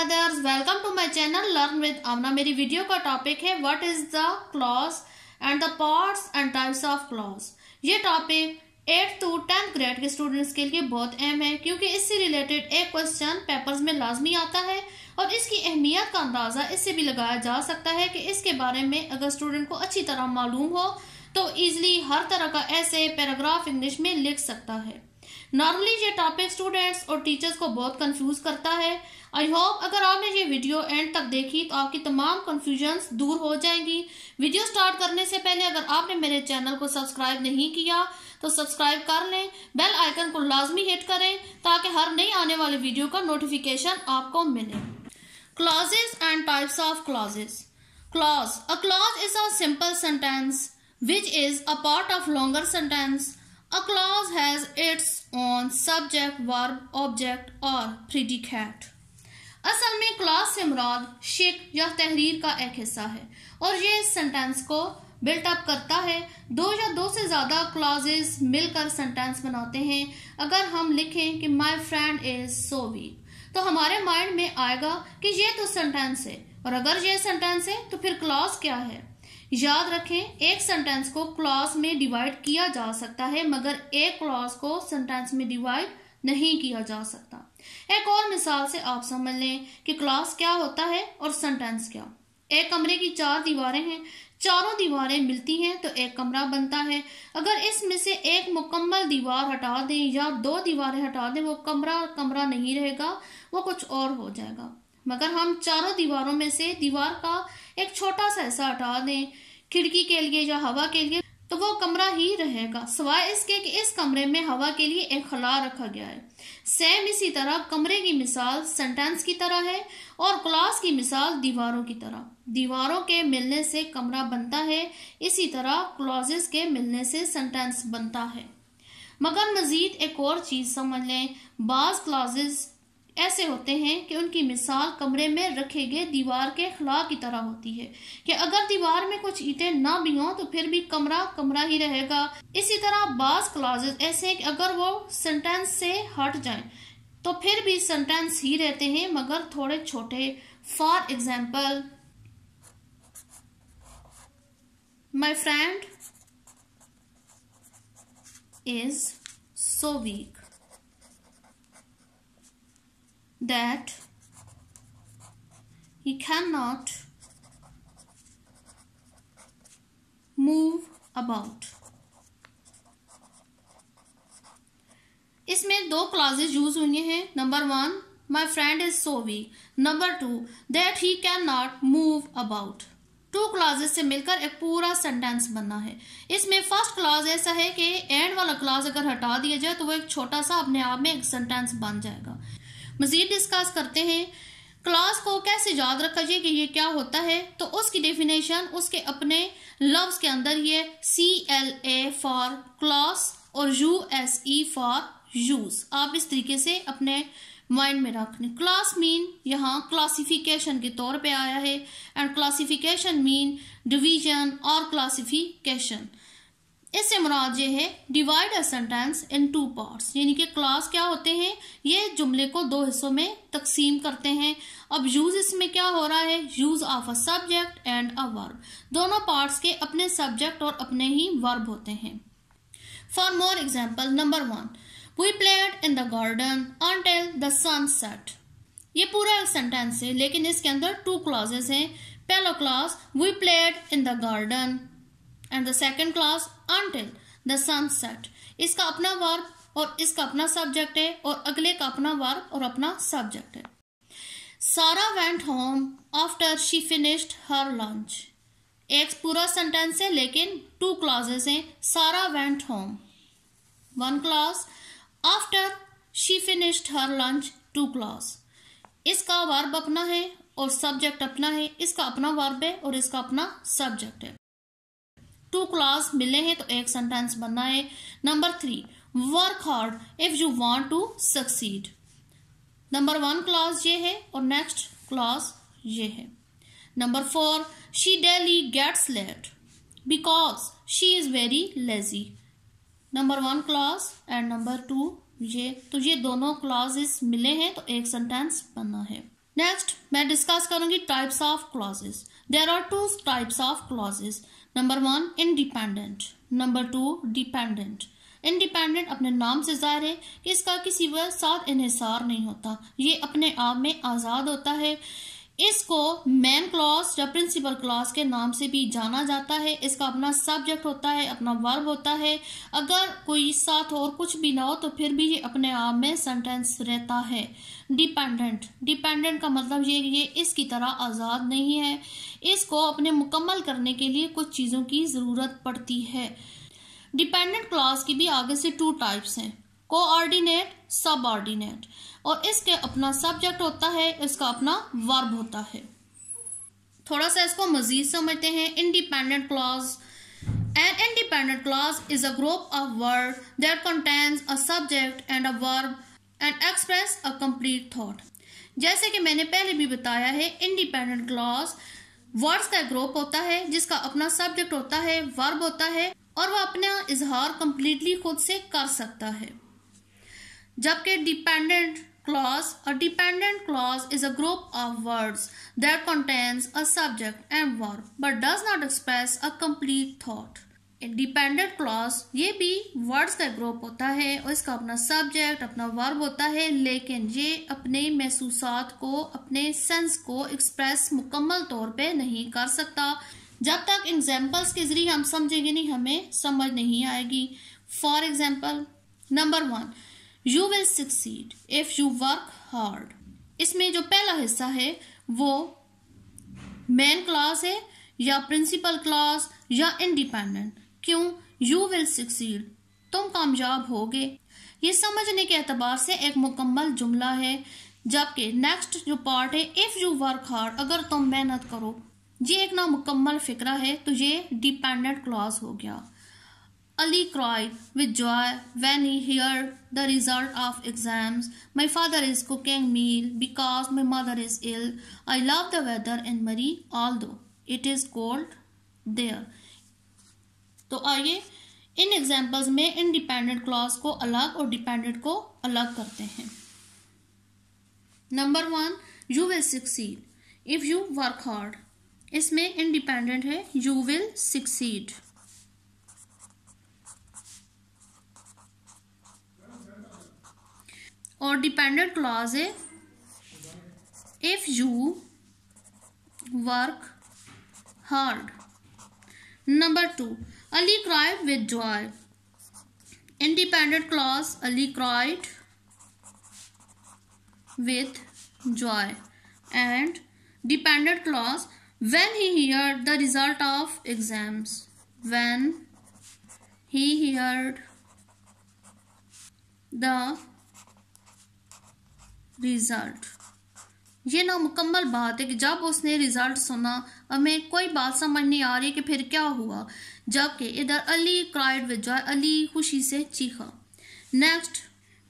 Mother's welcome to my channel learn with Amna मेरी video का topic है what is the clause and the parts and types of clause ये topic eighth to tenth grade के students के लिए बहुत अहम है क्योंकि इससे रिलेटेड एक क्वेश्चन पेपर्स में लाजमी आता है और इसकी अहमियत का अंदाज़ा इससे भी लगाया जा सकता है कि इसके बारे में अगर स्टूडेंट को अच्छी तरह मालूम हो तो ईजिली हर तरह का ऐसे पैराग्राफ इंग्लिश में लिख सकता है नॉर्मली ये टॉपिक स्टूडेंट्स और टीचर्स को बहुत कंफ्यूज करता है आई होप अगर आपने ये वीडियो एंड तक देखी तो आपकी तमाम कन्फ्यूजन्स दूर हो जाएंगी वीडियो स्टार्ट करने से पहले अगर आपने मेरे चैनल को सब्सक्राइब नहीं किया तो सब्सक्राइब कर लें बेल आइकन को लाजमी हिट करें ताकि हर नई आने वाली वीडियो का नोटिफिकेशन आपको मिले clauses and types of clauses clause a clause is a simple sentence which is a part of longer sentence A clause has its own subject, verb, object और predicate. असल में क्लास से मुराद शिक या तहरीर का एक हिस्सा है और ये सेंटेंस को बिल्टअप करता है दो या दो से ज़्यादा क्लाजेस मिलकर सेंटेंस बनाते हैं अगर हम लिखें कि my friend is so weak तो हमारे माइंड में आएगा कि ये तो सेंटेंस है और अगर ये सेंटेंस है तो फिर क्लॉज क्या है याद रखें एक सेंटेंस को क्लॉज में डिवाइड किया जा सकता है मगर एक क्लॉज को सेंटेंस में डिवाइड नहीं किया जा सकता एक और मिसाल से आप समझ लें कि क्लॉज क्या होता है और सेंटेंस क्या एक कमरे की चार दीवारें हैं चारों दीवारें मिलती हैं तो एक कमरा बनता है अगर इसमें से एक मुकम्मल दीवार हटा दें या दो दीवारें हटा दें वो कमरा कमरा नहीं रहेगा वो कुछ और हो जाएगा मगर हम चारों दीवारों में से दीवार का एक छोटा सा ऐसा हटा दें खिड़की के लिए या हवा के लिए तो वो कमरा ही रहेगा सवाए इसके कि इस कमरे में हवा के लिए एक खला रखा गया है सेम इसी तरह कमरे की मिसाल सेंटेंस की तरह है और क्लास की मिसाल दीवारों की तरह दीवारों के मिलने से कमरा बनता है इसी तरह क्लॉजेस के मिलने से सेंटेंस बनता है मगर मजीद एक और चीज़ समझ लें बाज क्लॉजेस ऐसे होते हैं कि उनकी मिसाल कमरे में रखे गए दीवार के खिला की तरह होती है कि अगर दीवार में कुछ ईटे ना भी हों तो फिर भी कमरा कमरा ही रहेगा इसी तरह बास क्लाजेस ऐसे हैं कि अगर वो सेंटेंस से हट जाएं तो फिर भी सेंटेंस ही रहते हैं मगर थोड़े छोटे for example my friend is so weak that he cannot move about इसमें दो क्लाजेज यूज हुई हैं number one my friend is so weak number two that he can not move about two clauses से मिलकर एक पूरा sentence बनना है इसमें फर्स्ट क्लाज ऐसा है कि एंड वाला क्लाज अगर हटा दिया जाए तो वो एक छोटा सा अपने आप में एक सेंटेंस बन जाएगा मज़ीद डिस्कस करते हैं क्लास को कैसे याद रखा जाए कि ये क्या होता है तो उसकी डेफिनेशन उसके अपने लव्स के अंदर है C L A for class और U S E for use आप इस तरीके से अपने माइंड में रखने क्लास मीन यहाँ क्लासिफिकेशन के तौर पे आया है एंड क्लासिफिकेशन मीन डिवीजन और क्लासिफिकेशन इससे मुराद ये है divide a sentence into parts यानी कि क्लास क्या होते हैं ये जुमले को दो हिस्सों में तकसीम करते हैं अब यूज इसमें क्या हो रहा है use of a subject and a verb दोनों पार्ट्स के अपने सब्जेक्ट और अपने ही वर्ब होते हैं for more example number one we played in the garden until the sun set ये पूरा सेंटेंस है लेकिन इसके अंदर टू क्लॉजेस हैं पहला clause we played in the garden and the second class until the sunset इसका अपना वर्ब और इसका अपना सब्जेक्ट है और अगले का अपना वर्ब और अपना सब्जेक्ट है Sara went home after she finished her lunch एक पूरा सेंटेंस है लेकिन टू क्लासेस हैं Sara went home one class after she finished her lunch two class इसका वर्ब अपना है और सब्जेक्ट अपना है इसका अपना वर्ब है और इसका अपना सब्जेक्ट है टू क्लॉज मिले हैं तो एक सेंटेंस बनना है number three work hard if you want to succeed number one clause ये है और नेक्स्ट क्लॉज ये है number four she daily gets late because she is very lazy number one clause and number two ये तो ये दोनों clauses मिले हैं तो एक सेंटेंस बनना है नेक्स्ट मैं डिस्कस करूंगी types of clauses there are two types of clauses number one independent number two dependent independent अपने नाम से जाहिर है कि इसका किसी व साथ इन्हसार नहीं होता ये अपने आप में आज़ाद होता है इसको मैन क्लॉज या प्रिंसिपल क्लॉज के नाम से भी जाना जाता है इसका अपना सब्जेक्ट होता है अपना वर्ब होता है अगर कोई साथ और कुछ भी ना हो तो फिर भी ये अपने आप में सेंटेंस रहता है डिपेंडेंट डिपेंडेंट का मतलब ये ये इसकी तरह आज़ाद नहीं है इसको अपने मुकम्मल करने के लिए कुछ चीज़ों की ज़रूरत पड़ती है डिपेंडेंट क्लॉज की भी आगे से टू टाइप्स हैं कोऑर्डिनेट सबऑर्डिनेट और इसके अपना सब्जेक्ट होता है इसका अपना वर्ब होता है थोड़ा सा इसको मजीद समझते हैं independent clause an independent clause is a group of word there contains a subject and a verb and express a complete जैसे कि मैंने पहले भी बताया है इंडिपेंडेंट क्लॉज वर्ड्स का ग्रुप होता है जिसका अपना सब्जेक्ट होता है वर्ब होता है और वह अपना इजहार कम्प्लीटली खुद से कर सकता है जबकि dependent Clause A dependent clause is a group of words that contains a subject and verb but does not express a complete thought. Dependent clause ये भी वर्ड्स का ग्रुप होता है और इसका अपना सब्जेक्ट अपना वर्ब होता है लेकिन ये अपने महसूस को अपने सेंस को एक्सप्रेस मुकम्मल तौर पे नहीं कर सकता जब तक एग्जाम्पल्स के जरिए हम समझेंगे नहीं हमें समझ नहीं आएगी for example number one you will succeed if you work hard इसमें जो पहला हिस्सा है वो मेन क्लास है या प्रिंसिपल क्लास या इंडिपेंडेंट क्यों यू विल सक्सीड तुम कामयाब होगे ये समझने के अतबार से एक मुकम्मल जुमला है जबकि नेक्स्ट जो पार्ट है इफ़ यू वर्क हार्ड अगर तुम मेहनत करो ये एक नामुकम्मल फिक्रा है तो ये डिपेंडेंट क्लास हो गया Ali cried with joy when he heard the result of exams. My father is cooking meal because my mother is ill. I love the weather in Marie although it is cold there. तो आइए इन examples में independent clause को अलग और dependent को अलग करते हैं number one you will succeed if you work hard इसमें इनडिपेंडेंट है यू विल सक्सीड और डिपेंडेंट क्लॉज है if you work hard number two Ali cried with joy independent clause Ali cried with joy and dependent clause when he hear the result of exams when he hear the result ये ना मुकम्मल बात है कि जब उसने result सुना हमें कोई बात समझ नहीं आ रही कि फिर क्या हुआ जबकि इधर Ali cried with joy Ali खुशी से चीखा नेक्स्ट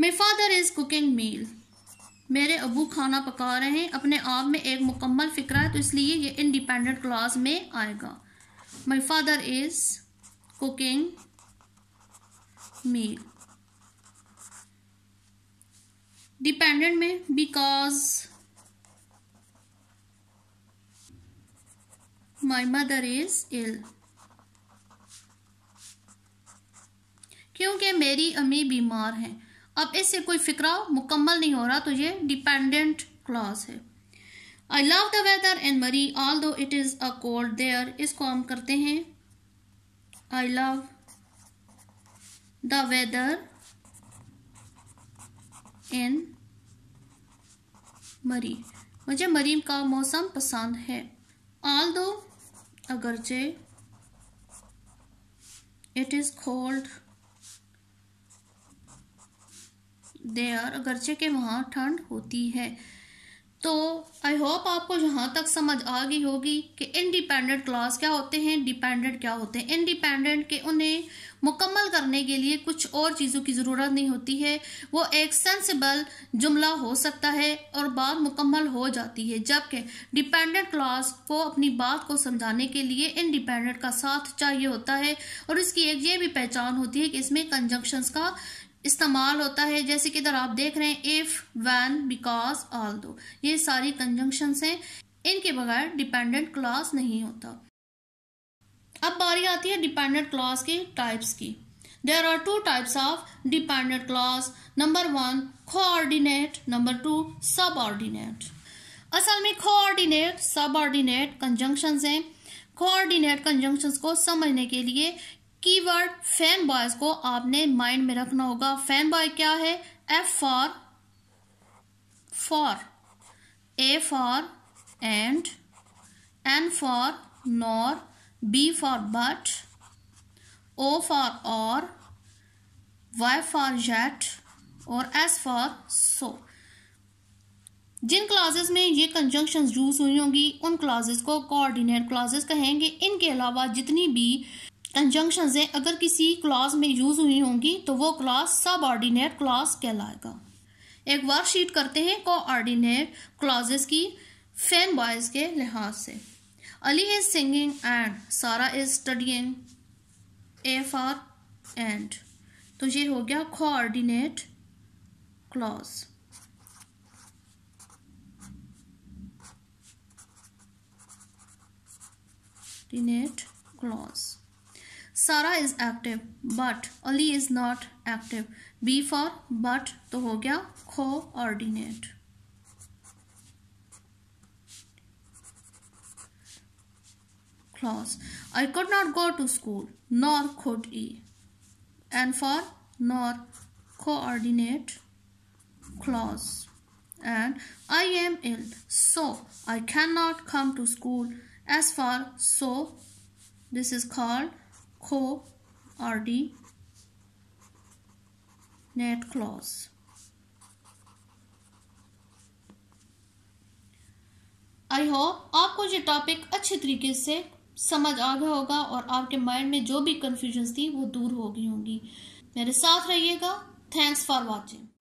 मेरे फादर इज़ कुकिंग मील मेरे अबू खाना पका रहे हैं अपने आप में एक मुकम्मल फिक्र है तो इसलिए ये इंडिपेंडेंट क्लास में आएगा my father is cooking meal dependent में because my mother is ill क्योंकि मेरी अम्मी बीमार हैं अब इससे कोई फिक्रा मुकम्मल नहीं हो रहा तो ये डिपेंडेंट क्लॉज है I love the weather and Murree although it is a cold there इसको हम करते हैं I love the weather in Murree मुझे मरीम का मौसम पसंद है आल दो अगरचे इट इज़ कोल्ड देयर अगरचे के वहाँ ठंड होती है तो आई होप आपको यहाँ तक समझ आ गई होगी कि इंडिपेंडेंट क्लास क्या होते हैं डिपेंडेंट क्या होते हैं इंडिपेंडेंट के उन्हें मुकम्मल करने के लिए कुछ और चीज़ों की ज़रूरत नहीं होती है वो एक सेंसिबल जुमला हो सकता है और बात मुकम्मल हो जाती है जबकि डिपेंडेंट क्लास को अपनी बात को समझाने के लिए इंडिपेंडेंट का साथ चाहिए होता है और इसकी एक ये भी पहचान होती है कि इसमें कंजंक्शंस का इस्तेमाल होता है जैसे कि इधर आप देख रहे हैं इफ वैन बिकॉज ऑल दो ये सारी कंजंक्शन हैं इनके बगैर डिपेंडेंट क्लास नहीं होता अब बारी आती है डिपेंडेंट क्लास के टाइप्स की there are two types of dependent class number one coordinate number two subordinate असल में कोऑर्डिनेट सब ऑर्डिनेट कंजंक्शन हैं कोऑर्डिनेट कंजंक्शन को समझने के लिए कीवर्ड फैन बॉयज को आपने माइंड में रखना होगा फैन बॉय क्या है F for for A for and N for nor B for but O for or Y for yet और एस फॉर सो जिन क्लासेस में ये कंजंक्शन यूज हुई होंगी उन क्लासेस को कोऑर्डिनेट क्लासेस कहेंगे इनके अलावा जितनी भी कंजंक्शन है अगर किसी क्लास में यूज हुई होंगी तो वो क्लास सब ऑर्डिनेट क्लास कहलाएगा एक वर्कशीट करते हैं कोऑर्डिनेट क्लॉज की फैन बॉयज के लिहाज से Ali is singing and Sara is studying A for and तो ये हो गया coordinate clause coordinate clause Sara is active, but Ali is not active. B for but तो हो गया खो clause. I could not go to school, nor could he. And for nor coordinate clause. And I am ill, so I cannot come to school. As for so, this is called खो और डी नेट clause I hope आपको ये topic अच्छे तरीके से समझ आ गया होगा और आपके माइंड में जो भी कंफ्यूजन थी वो दूर हो गई होंगी मेरे साथ रहिएगा थैंक्स फॉर वॉचिंग